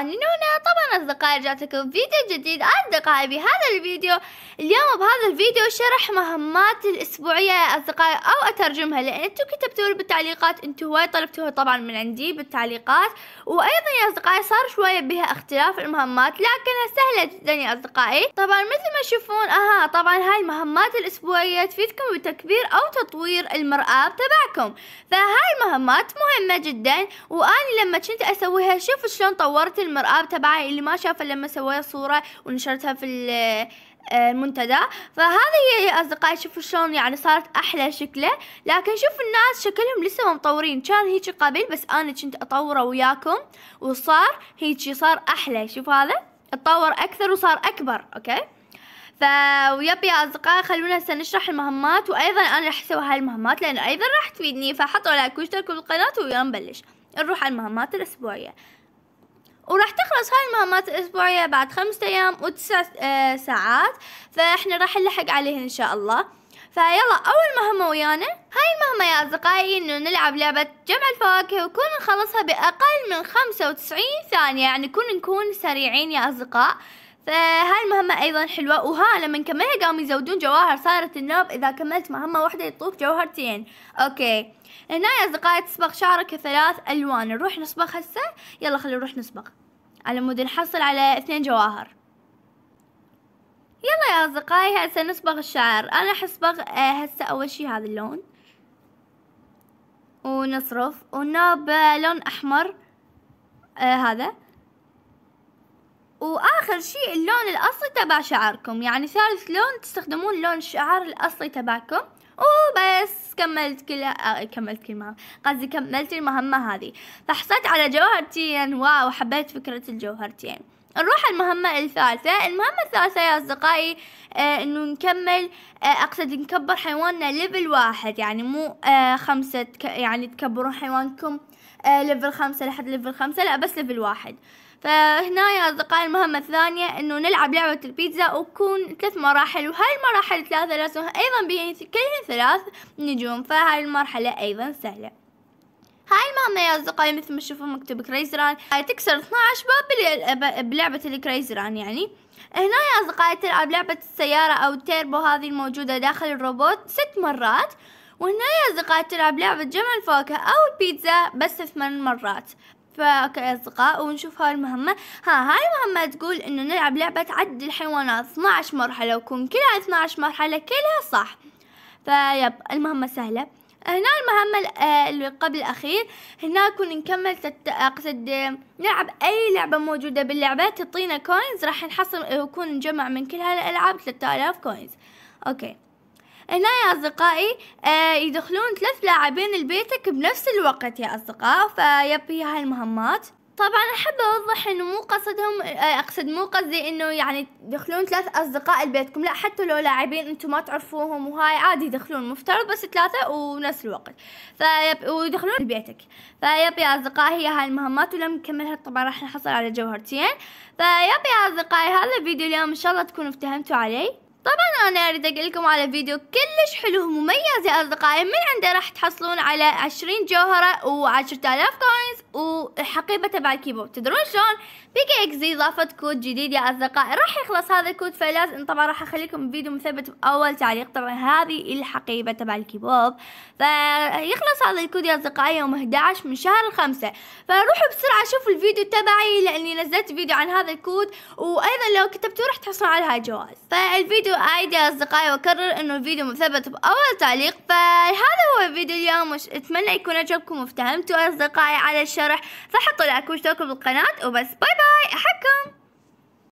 نونا طبعا أصدقائي رجعت لكم فيديو جديد أصدقائي بهذا الفيديو اليوم بهذا الفيديو شرح مهمات الأسبوعية يا أصدقائي أو أترجمها لأن أنتم كتبتوا بالتعليقات أنتم هواي طلبتوها طبعا من عندي بالتعليقات وأيضا يا أصدقائي صار شوية بها اختلاف المهمات لكنها سهلة جدا يا أصدقائي طبعا مثل ما تشوفون أها طبعا هاي المهمات الأسبوعية تفيدكم بتكبير أو تطوير المرأة تبعكم فهاي المهمات مهمة جدا وأني لما كنت أسويها شوفوا شلون طورت المرآة تبعي اللي ما شافها لما سويت صورة ونشرتها في آه، المنتدى فهذه هي يا أصدقائي شوفوا شلون يعني صارت أحلى شكله لكن شوفوا الناس شكلهم لسه ما مطورين كان هيك قبل بس أنا كنت أطوره وياكم وصار هيك صار أحلى شوف هذا اتطور أكثر وصار أكبر أوكي فويب يا اصدقائي خلونا هسه نشرح المهمات وايضا انا راح اسوي هاي المهمات لان ايضا راح تفيدني فحطوا لايك واشتركوا بالقناه ويلا نبلش نروح على المهمات الاسبوعيه وراح تخلص هاي المهمات الأسبوعية بعد خمسة أيام وتسع آه، ساعات فإحنا راح نلحق عليه إن شاء الله فيلا أول مهمة ويانا هاي المهمة يا أصدقائي إنه نلعب لعبة جمع الفواكه وكون نخلصها بأقل من خمسة وتسعين ثانية يعني كون نكون سريعين يا أصدقاء فهاي المهمة أيضا حلوة وها لما نكملها قاموا يزودون جواهر صارت النوب إذا كملت مهمة واحدة يطوك جوهرتين أوكي هنا يا أصدقائي تصبغ شعرك ثلاث ألوان نروح نصبغ هسه يلا خلينا نروح نصبغ على مود نحصل على اثنين جواهر يلا يا أصدقائي هسه نصبغ الشعر أنا حصبغ آه، هسه أول شي هذا اللون ونصرف والنوب آه، لون أحمر آه، هذا واخر شيء اللون الاصلي تبع شعركم يعني ثالث لون تستخدمون لون الشعر الاصلي تبعكم وبس كملت كل آه كملت كل قصدي كملت المهمة هذه فحصلت على جوهرتين واو حبيت فكرة الجوهرتين نروح المهمة الثالثة المهمة الثالثة يا أصدقائي آه إنه نكمل آه أقصد نكبر حيواننا ليفل واحد يعني مو آه خمسة يعني تكبرون حيوانكم آه ليفل خمسة لحد ليفل خمسة لا بس ليفل واحد آه فهنا يا أصدقائي المهمة الثانية أنه نلعب لعبة البيتزا وكون ثلاث مراحل وهاي المراحل الثلاثة لازم أيضا بين كلهن ثلاث نجوم فهاي المرحلة أيضا سهلة هاي المهمة يا أصدقائي مثل ما تشوفون مكتوب كريز ران تكسر 12 باب بلعبة الكريز ران يعني هنا يا أصدقائي تلعب لعبة السيارة أو التيربو هذه الموجودة داخل الروبوت ست مرات وهنا يا أصدقائي تلعب لعبة جمع الفواكه أو البيتزا بس ثمان مرات اصدقاء ونشوف هاي المهمة ها هاي المهمة تقول انه نلعب لعبة عد الحيوانات 12 مرحلة وكون كلها 12 مرحلة كلها صح فيب المهمة سهلة هنا المهمة آه، اللي قبل الأخير هنا كون نكمل تت... أقصد آه، آه، نلعب أي لعبة موجودة باللعبة تعطينا كوينز راح نحصل وكون نجمع من كل هالألعاب 3000 كوينز أوكي هنا يا أصدقائي آه، يدخلون ثلاث لاعبين لبيتك بنفس الوقت يا أصدقاء فيبي هاي المهمات طبعا احب اوضح انه مو قصدهم آه، اقصد مو قصدي انه يعني يدخلون ثلاث اصدقاء لبيتكم لا حتى لو لاعبين انتم ما تعرفوهم وهاي عادي يدخلون مفترض بس ثلاثه ونفس الوقت فيب ويدخلون لبيتك فيب يا اصدقائي هي هاي المهمات ولم نكملها طبعا راح نحصل على جوهرتين فيب يا اصدقائي هذا الفيديو اليوم ان شاء الله تكونوا افتهمتوا عليه طبعا انا اريد اقول لكم على فيديو كلش حلو ومميز يا اصدقائي من عنده راح تحصلون على 20 جوهرة و 10000 كوينز وحقيبه تبع الكيبورد تدرون شلون؟ بيك اكس اضافة كود جديد يا اصدقائي راح يخلص هذا الكود فلازم طبعا راح اخليكم فيديو مثبت اول تعليق طبعا هذه الحقيبة تبع الكيبوب فيخلص هذا الكود يا اصدقائي يوم 11 من شهر الخمسة فروحوا بسرعة شوفوا الفيديو تبعي لاني نزلت فيديو عن هذا الكود وايضا لو كتبتوا راح تحصلوا على جواز فالفيديو ايدي يا اصدقائي واكرر انه الفيديو مثبت باول تعليق فهذا هو فيديو اليوم اتمنى يكون عجبكم وافتهمتوا اصدقائي على الشرح فحطوا لايك واشتركوا بالقناة وبس باي باي أحكم